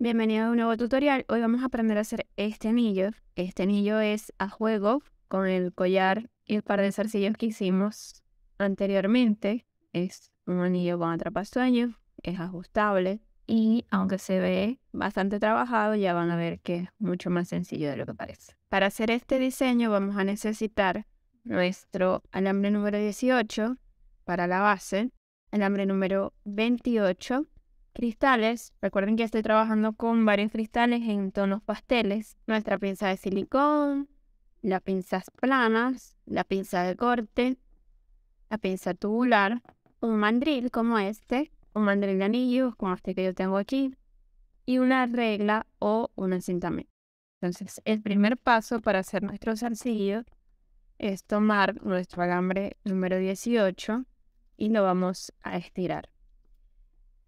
Bienvenido a un nuevo tutorial. Hoy vamos a aprender a hacer este anillo. Este anillo es a juego con el collar y el par de zarcillos que hicimos anteriormente. Es un anillo con atrapasueños, es ajustable y aunque se ve bastante trabajado, ya van a ver que es mucho más sencillo de lo que parece. Para hacer este diseño vamos a necesitar nuestro alambre número 18 para la base, alambre número 28 cristales. Recuerden que estoy trabajando con varios cristales en tonos pasteles. Nuestra pinza de silicón, las pinzas planas, la pinza de corte, la pinza tubular, un mandril como este, un mandril de anillos como este que yo tengo aquí, y una regla o un encintamiento. Entonces, el primer paso para hacer nuestro zarcillo es tomar nuestro alambre número 18 y lo vamos a estirar.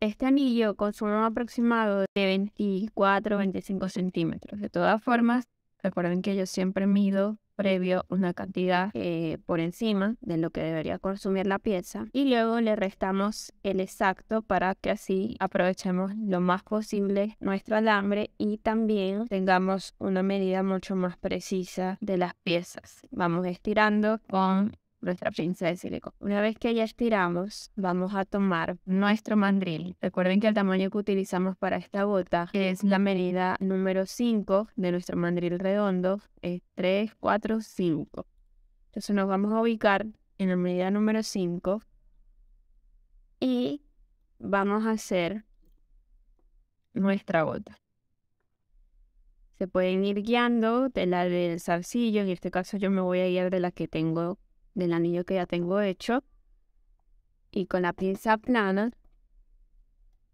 Este anillo consume un aproximado de 24 o 25 centímetros. De todas formas, recuerden que yo siempre mido previo una cantidad eh, por encima de lo que debería consumir la pieza y luego le restamos el exacto para que así aprovechemos lo más posible nuestro alambre y también tengamos una medida mucho más precisa de las piezas. Vamos estirando con nuestra pinza de silicón Una vez que ya estiramos, vamos a tomar nuestro mandril. Recuerden que el tamaño que utilizamos para esta bota es la medida número 5 de nuestro mandril redondo, es 3, 4, 5. Entonces nos vamos a ubicar en la medida número 5 y vamos a hacer nuestra bota. Se pueden ir guiando de la del zarcillo, en este caso yo me voy a guiar de la que tengo del anillo que ya tengo hecho y con la pinza plana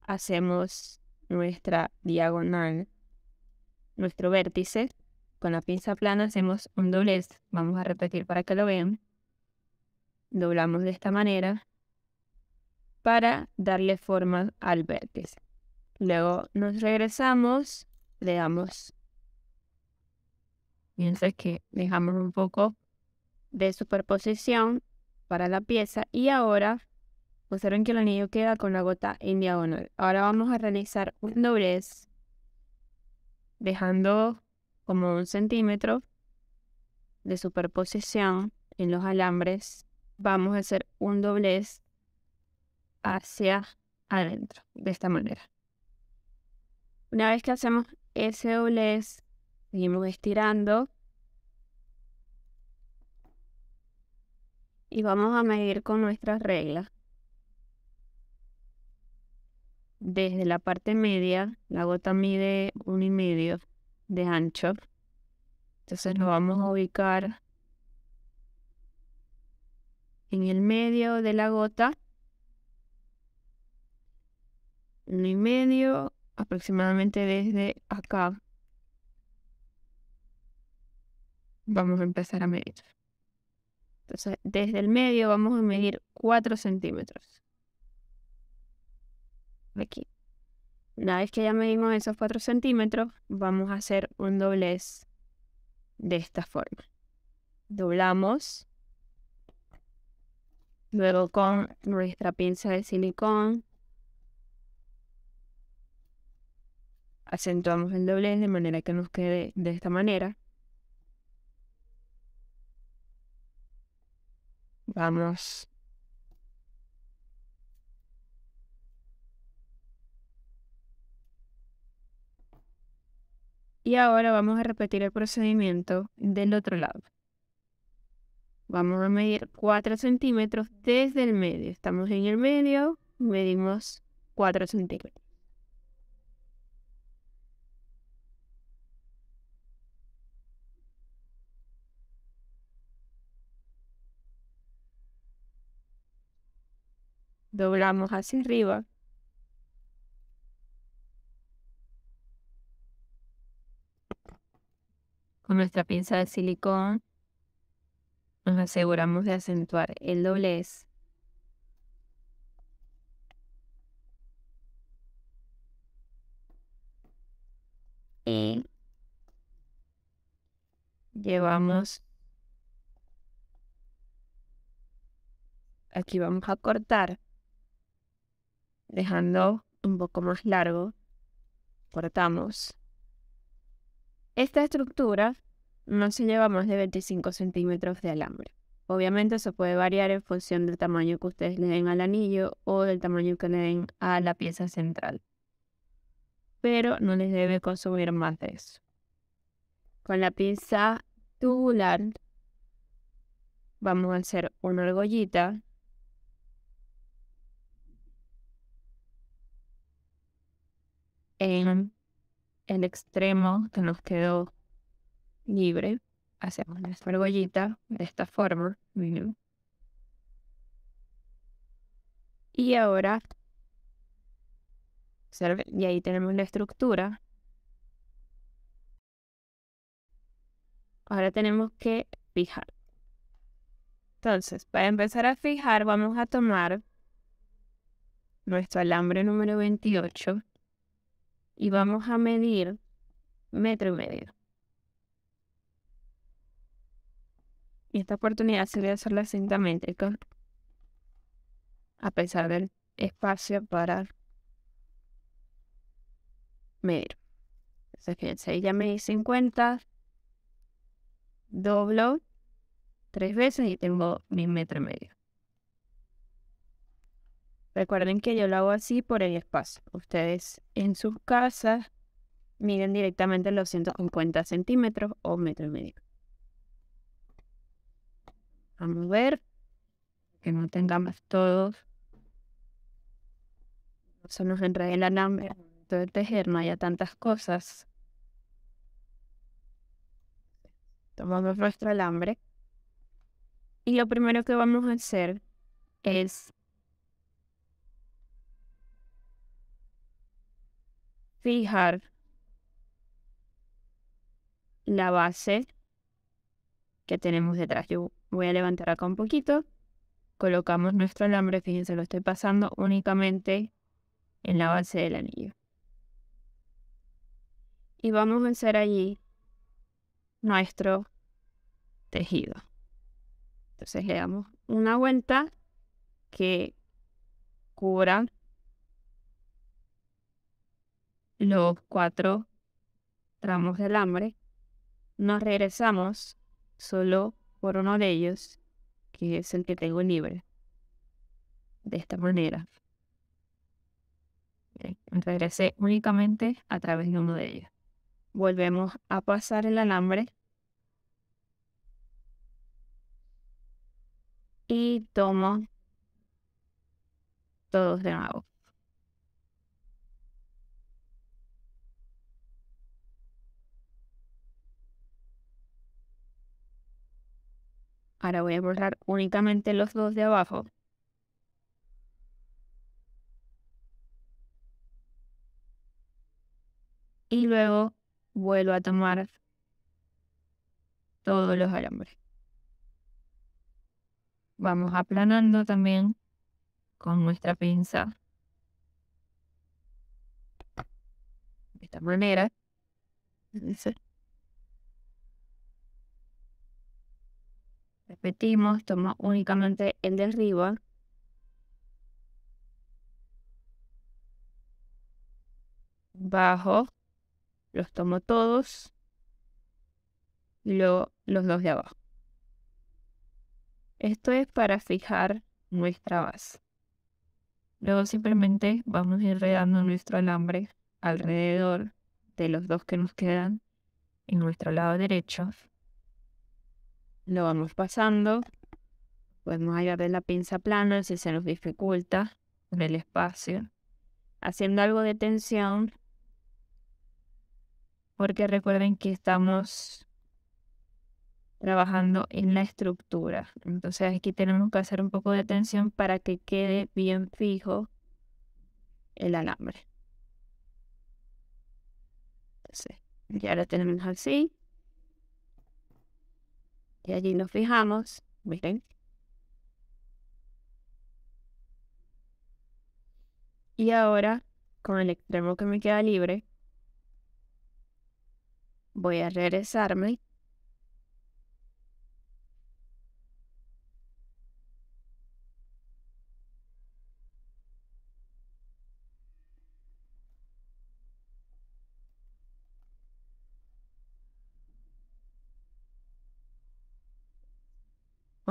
hacemos nuestra diagonal, nuestro vértice. Con la pinza plana hacemos un doblez. Vamos a repetir para que lo vean. Doblamos de esta manera para darle forma al vértice. Luego nos regresamos, le damos. Piensa que dejamos un poco de superposición para la pieza y ahora observen que el anillo queda con la gota en diagonal. Ahora vamos a realizar un doblez dejando como un centímetro de superposición en los alambres. Vamos a hacer un doblez hacia adentro, de esta manera. Una vez que hacemos ese doblez, seguimos estirando y vamos a medir con nuestras reglas. Desde la parte media, la gota mide un y medio de ancho. Entonces lo vamos a ubicar en el medio de la gota. Uno y medio, aproximadamente desde acá. Vamos a empezar a medir. Entonces, desde el medio vamos a medir 4 centímetros. Aquí. Una vez que ya medimos esos 4 centímetros, vamos a hacer un doblez de esta forma. Doblamos. Luego con nuestra pinza de silicón acentuamos el doblez de manera que nos quede de esta manera. Vamos. Y ahora vamos a repetir el procedimiento del otro lado. Vamos a medir 4 centímetros desde el medio. Estamos en el medio, medimos 4 centímetros. doblamos hacia arriba. Con nuestra pinza de silicón nos aseguramos de acentuar el doblez. Y llevamos aquí vamos a cortar dejando un poco más largo, cortamos. Esta estructura no se lleva más de 25 centímetros de alambre. Obviamente eso puede variar en función del tamaño que ustedes le den al anillo o del tamaño que le den a la pieza central. Pero no les debe consumir más de eso. Con la pinza tubular vamos a hacer una argollita en el extremo que nos quedó libre, hacemos nuestra argollita de esta forma. Y ahora, y ahí tenemos la estructura. Ahora tenemos que fijar. Entonces, para empezar a fijar, vamos a tomar nuestro alambre número 28 y vamos a medir metro y medio. Y esta oportunidad se hacer la cinta métrica a pesar del espacio para medir. Entonces, fíjense, ya me di 50, doblo tres veces y tengo mi metro y medio. Recuerden que yo lo hago así por el espacio. Ustedes en sus casas miren directamente los 150 centímetros o metro y medio. Vamos a ver que no tengamos todos. No se nos enrede el alambre. de tejer no haya tantas cosas. Tomamos nuestro alambre. Y lo primero que vamos a hacer es fijar la base que tenemos detrás. Yo voy a levantar acá un poquito. Colocamos nuestro alambre, fíjense, lo estoy pasando únicamente en la base del anillo. Y vamos a hacer allí nuestro tejido. Entonces le damos una vuelta que cubra los cuatro tramos de alambre nos regresamos solo por uno de ellos, que es el que tengo libre. De esta manera. regresé únicamente a través de uno de ellos. Volvemos a pasar el alambre. Y tomo todos de nuevo. Ahora voy a borrar únicamente los dos de abajo. Y luego vuelvo a tomar todos los alambres. Vamos aplanando también con nuestra pinza. esta manera. Repetimos, toma únicamente el de arriba. Bajo. Los tomo todos. Y luego los dos de abajo. Esto es para fijar nuestra base. Luego simplemente vamos a ir redando nuestro alambre alrededor de los dos que nos quedan en nuestro lado derecho lo vamos pasando. Podemos de la pinza plana si se nos dificulta en el espacio. Haciendo algo de tensión. Porque recuerden que estamos trabajando en la estructura. Entonces aquí tenemos que hacer un poco de tensión para que quede bien fijo el alambre. ya lo tenemos así. Y allí nos fijamos, miren. Y ahora, con el extremo que me queda libre, voy a regresarme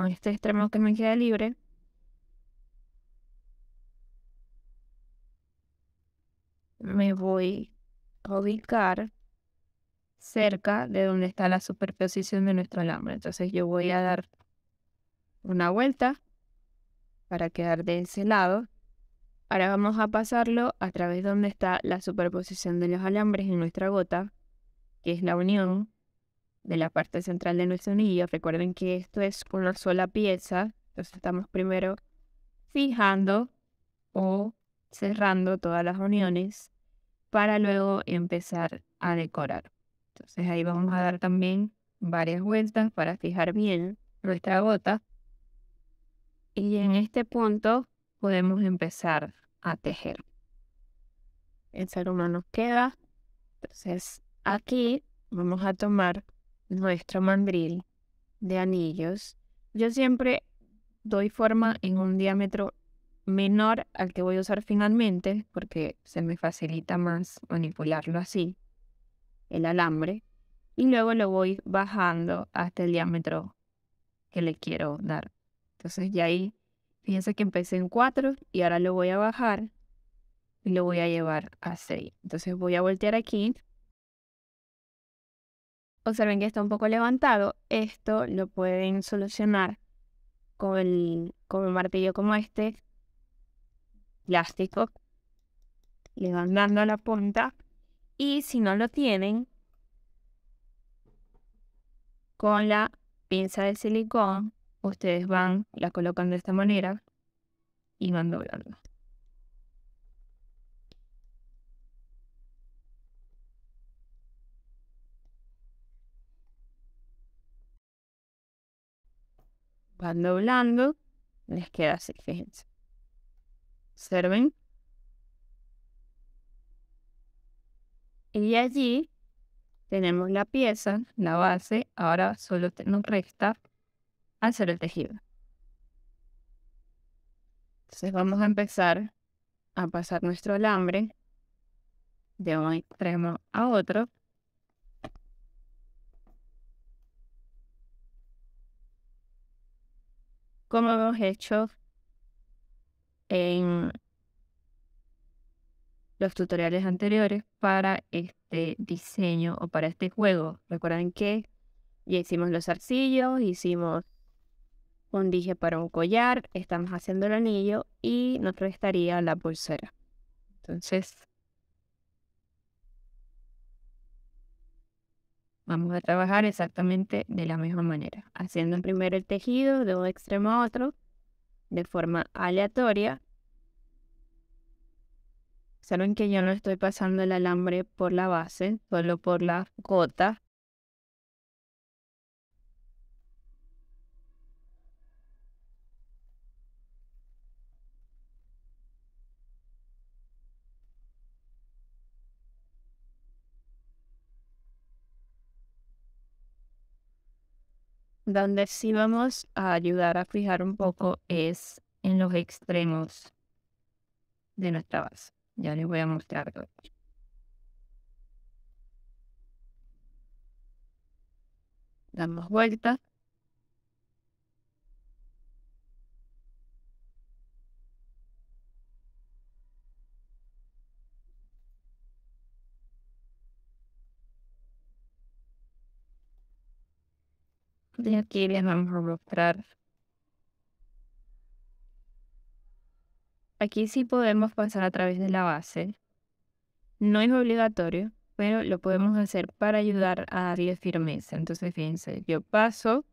este extremo que me queda libre. Me voy a ubicar cerca de donde está la superposición de nuestro alambre. Entonces yo voy a dar una vuelta para quedar de ese lado. Ahora vamos a pasarlo a través donde está la superposición de los alambres en nuestra gota, que es la unión de la parte central de nuestro anillo. Recuerden que esto es una sola pieza, entonces estamos primero fijando o cerrando todas las uniones para luego empezar a decorar. Entonces ahí vamos a dar también varias vueltas para fijar bien nuestra gota. Y en este punto podemos empezar a tejer. El ser humano nos queda. Entonces aquí vamos a tomar nuestro mandril de anillos, yo siempre doy forma en un diámetro menor al que voy a usar finalmente, porque se me facilita más manipularlo así, el alambre, y luego lo voy bajando hasta el diámetro que le quiero dar. Entonces ya ahí, fíjense que empecé en 4 y ahora lo voy a bajar y lo voy a llevar a 6. Entonces voy a voltear aquí observen que está un poco levantado, esto lo pueden solucionar con, el, un martillo como este, plástico, levantando la punta y si no lo tienen, con la pinza de silicón, ustedes van, la colocan de esta manera y van doblando. van doblando, les queda así, fíjense. Observen. Y allí tenemos la pieza, la base, ahora solo nos resta hacer el tejido. Entonces vamos a empezar a pasar nuestro alambre de un extremo a otro como hemos hecho en los tutoriales anteriores para este diseño o para este juego. Recuerden que ya hicimos los arcillos, hicimos un dije para un collar, estamos haciendo el anillo y nos restaría la pulsera. Entonces, Vamos a trabajar exactamente de la misma manera, haciendo primero el tejido de un extremo a otro de forma aleatoria. Saben que yo no estoy pasando el alambre por la base, solo por la gota. donde sí vamos a ayudar a fijar un poco es en los extremos de nuestra base. Ya les voy a mostrar. Damos vuelta aquí les vamos a mostrar. Aquí sí podemos pasar a través de la base. No es obligatorio, pero lo podemos hacer para ayudar a darle firmeza. Entonces, fíjense, yo paso,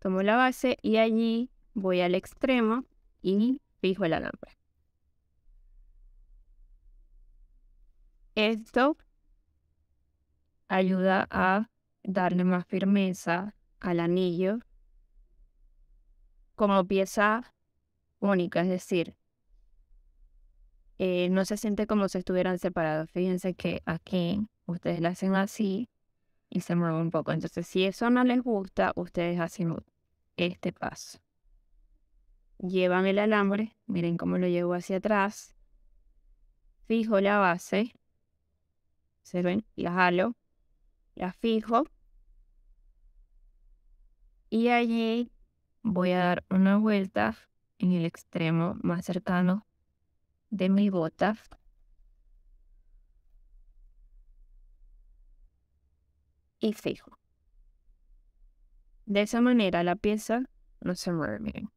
tomo la base y allí voy al extremo y fijo la lámpara. Esto ayuda a darle más firmeza al anillo como pieza única, es decir, eh, no se siente como si estuvieran separados. Fíjense que aquí ustedes la hacen así y se mueve un poco. Entonces, si eso no les gusta, ustedes hacen este paso. Llevan el alambre, miren cómo lo llevo hacia atrás. Fijo la base, se ven, y jalo la fijo y allí voy a dar una vuelta en el extremo más cercano de mi bota. Y fijo. De esa manera la pieza no se mueve, miren.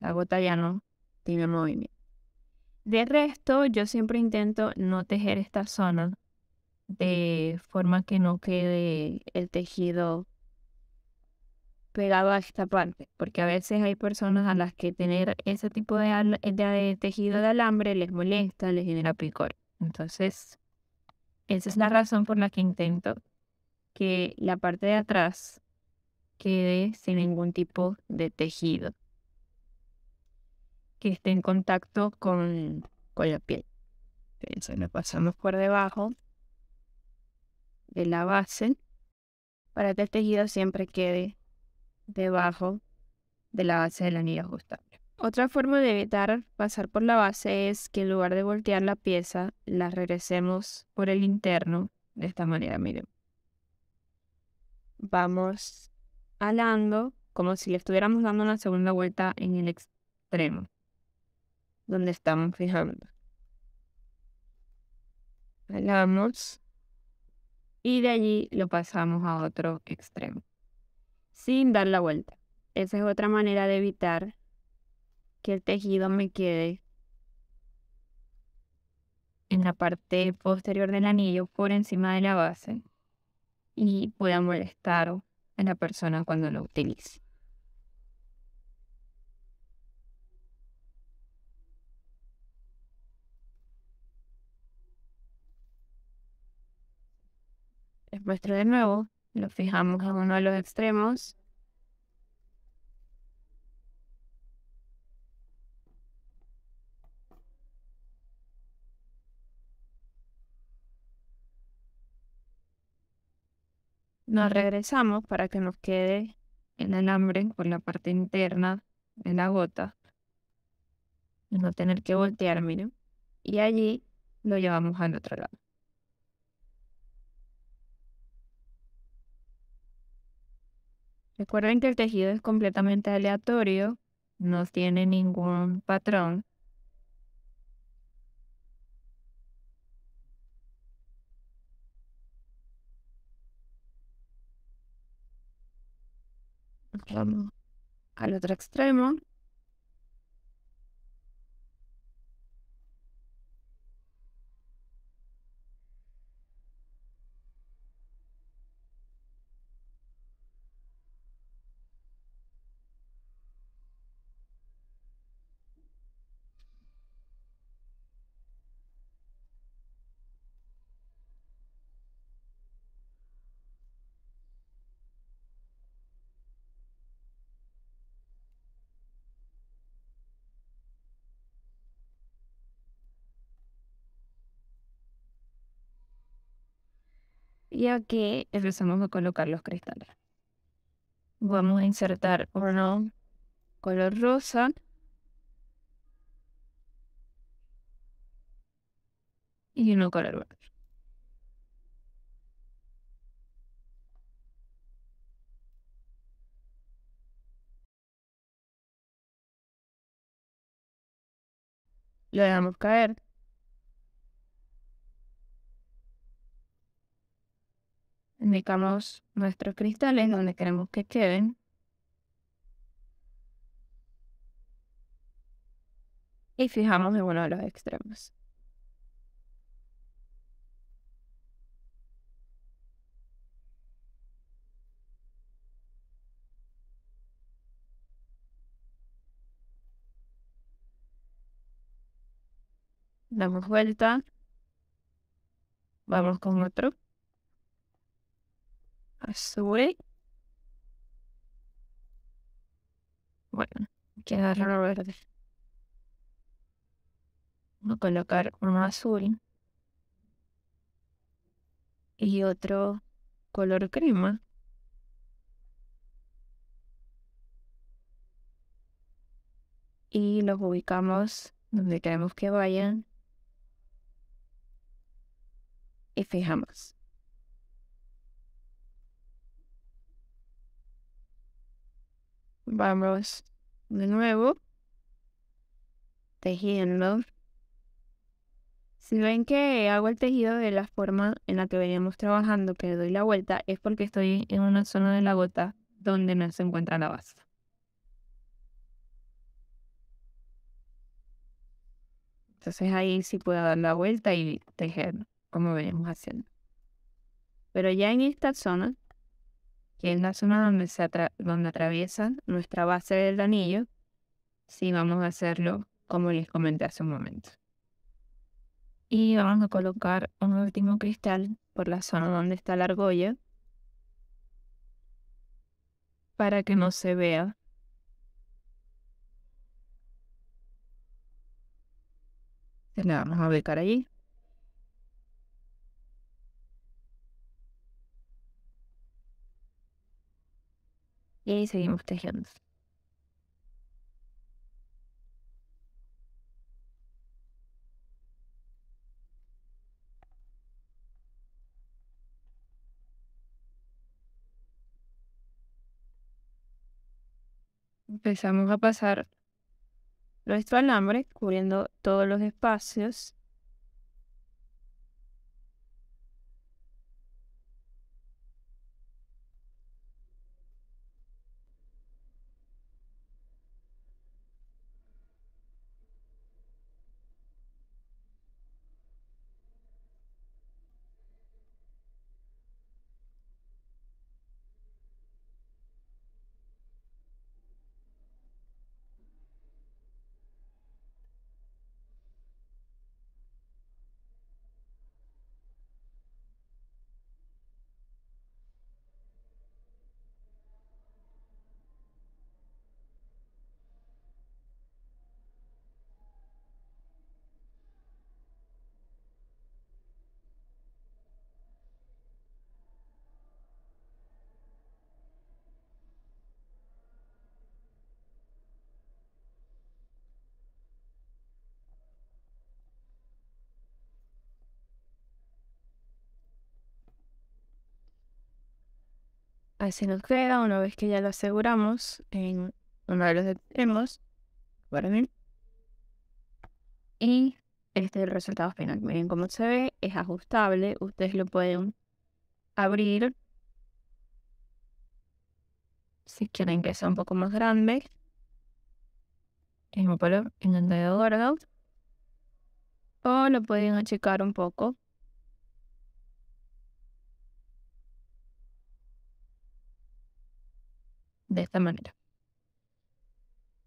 La bota ya no tiene movimiento. De resto, yo siempre intento no tejer esta zona de forma que no quede el tejido pegado a esta parte, porque a veces hay personas a las que tener ese tipo eh, de, tejido de alambre les molesta, les genera picor. Entonces, esa es la razón por la que intento que la parte de atrás quede sin ningún tipo de tejido que esté en contacto con, con la piel. Entonces, pasamos por debajo de la base para que el tejido siempre quede debajo de la base del anillo ajustable. Otra forma de evitar pasar por la base es que en lugar de voltear la pieza, la regresemos por el interno de esta manera, miren. Vamos alando como si le estuviéramos dando una segunda vuelta en el extremo donde estamos fijando y de allí lo pasamos a otro extremo, sin dar la vuelta. Esa es otra manera de evitar que el tejido me quede en la parte posterior del anillo por encima de la base y pueda molestar a la persona cuando lo utilice. nuestro de nuevo, lo fijamos a uno de los extremos. Nos regresamos para que nos quede el alambre por la parte interna de la gota. No tener que voltear, miren. Y allí lo llevamos al otro lado. Recuerden que el tejido es completamente aleatorio, no tiene ningún patrón. Vamos al otro extremo. Y aquí empezamos a colocar los cristales. Vamos a insertar uno color rosa. Y uno color verde. Lo dejamos caer. Indicamos nuestros cristales donde queremos que queden. Y fijamos en uno de los extremos. Damos vuelta. Vamos con otro azul. Bueno, quiero agarrar verde. Voy a colocar uno azul y otro color crema. Y los ubicamos donde queremos que vayan y fijamos. Vamos de nuevo tejiendo. Si ven que hago el tejido de la forma en la que veníamos trabajando, pero doy la vuelta, es porque estoy en una zona de la gota donde no se encuentra la base. Entonces ahí sí puedo dar la vuelta y tejer como venimos haciendo. Pero ya en esta zona que es la zona donde, se donde atraviesan nuestra base del anillo, si vamos a hacerlo como les comenté hace un momento. Y vamos a colocar un último cristal por la zona donde está la argolla para que no se vea. Se la vamos a ubicar allí. Y ahí seguimos tejiendo. Empezamos a pasar nuestro alambre cubriendo todos los espacios Así nos queda una vez que ya lo aseguramos en uno de los extremos, para mí. Y este es el resultado final. Miren cómo se ve, es ajustable, ustedes lo pueden abrir si quieren que sea un poco más grande. mismo color en el dedo gordo. O lo pueden achicar un poco de esta manera.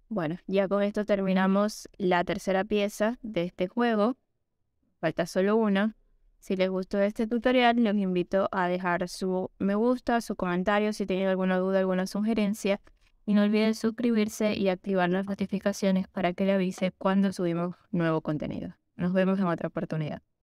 Bueno, ya con esto terminamos la tercera pieza de este juego. Falta solo una. Si les gustó este tutorial, los invito a dejar su me gusta, su comentario, si tienen alguna duda, alguna sugerencia. Y no olviden suscribirse y activar las notificaciones para que le avise cuando subimos nuevo contenido. Nos vemos en otra oportunidad.